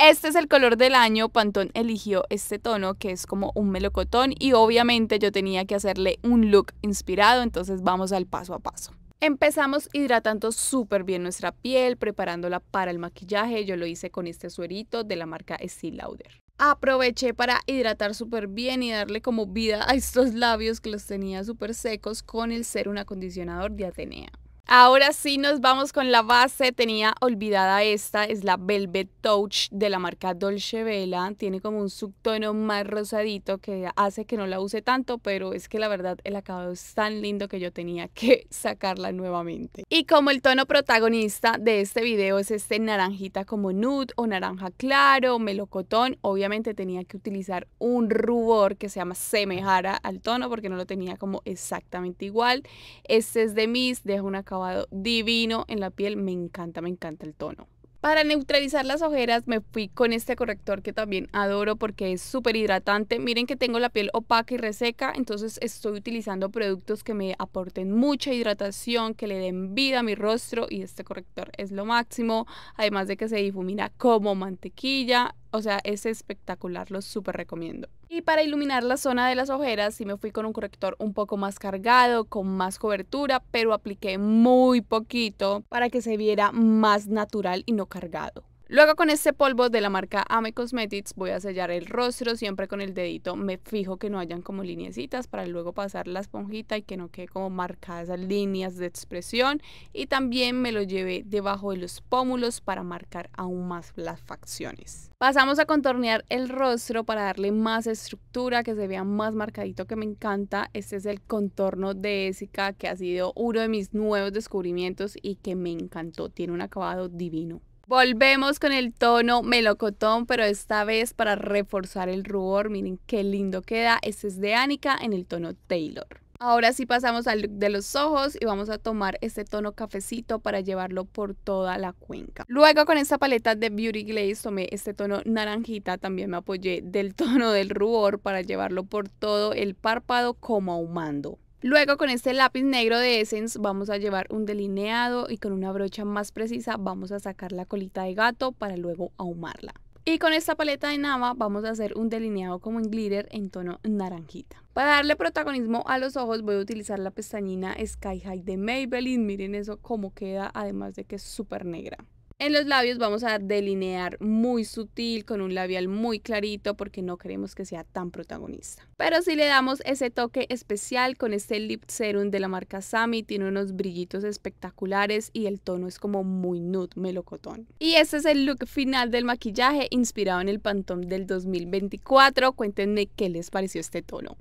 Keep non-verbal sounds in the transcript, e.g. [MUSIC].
Este es el color del año, Pantón eligió este tono que es como un melocotón y obviamente yo tenía que hacerle un look inspirado, entonces vamos al paso a paso. Empezamos hidratando súper bien nuestra piel, preparándola para el maquillaje. Yo lo hice con este suerito de la marca Estee Lauder. Aproveché para hidratar súper bien y darle como vida a estos labios que los tenía súper secos con el ser un acondicionador de Atenea. Ahora sí nos vamos con la base. Tenía olvidada esta, es la Velvet Touch de la marca Dolce Vela. Tiene como un subtono más rosadito que hace que no la use tanto, pero es que la verdad el acabado es tan lindo que yo tenía que [LAUGHS] sacarla nuevamente. Y como el tono protagonista de este video es este naranjita como nude o naranja claro, melocotón, obviamente tenía que utilizar un rubor que se llama semejara al tono porque no lo tenía como exactamente igual. Este es de Miss, deja una acabado divino en la piel. Me encanta, me encanta el tono. Para neutralizar las ojeras me fui con este corrector que también adoro porque es súper hidratante. Miren que tengo la piel opaca y reseca, entonces estoy utilizando productos que me aporten mucha hidratación, que le den vida a mi rostro y este corrector es lo máximo. Además de que se difumina como mantequilla, o sea, es espectacular, lo súper recomiendo. Y para iluminar la zona de las ojeras, sí me fui con un corrector un poco más cargado, con más cobertura, pero apliqué muy poquito para que se viera más natural y no cargado. Luego con este polvo de la marca Ame Cosmetics voy a sellar el rostro, siempre con el dedito me fijo que no hayan como lineecitas para luego pasar la esponjita y que no quede como marcadas las líneas de expresión y también me lo llevé debajo de los pómulos para marcar aún más las facciones. Pasamos a contornear el rostro para darle más estructura, que se vea más marcadito que me encanta. Este es el contorno de Esica que ha sido uno de mis nuevos descubrimientos y que me encantó, tiene un acabado divino. Volvemos con el tono melocotón, pero esta vez para reforzar el rubor. Miren qué lindo queda. Este es de Anika en el tono Taylor. Ahora sí pasamos al look de los ojos y vamos a tomar este tono cafecito para llevarlo por toda la cuenca. Luego con esta paleta de Beauty Glaze tomé este tono naranjita, también me apoyé del [LAUGHS] tono del rubor para llevarlo por todo el párpado como ahumando. Luego con este lápiz negro de Essence vamos a llevar un delineado y con una brocha más precisa vamos a sacar la colita de gato para luego ahumarla. Y con esta paleta de Nava vamos a hacer un delineado como en glitter en tono naranjita. Para darle protagonismo a los ojos voy a utilizar la pestañina Sky High de Maybelline. Miren eso como queda, además de que es súper negra. En los labios vamos a delinear muy sutil con un labial muy clarito porque no queremos que sea tan protagonista. Pero si sí le damos ese toque especial con este lip serum de la marca Sami, tiene unos brillitos espectaculares y el tono es como muy nude, melocotón. Y este es el look final del maquillaje inspirado en el Pantone del 2024. Cuéntenme qué les pareció este tono.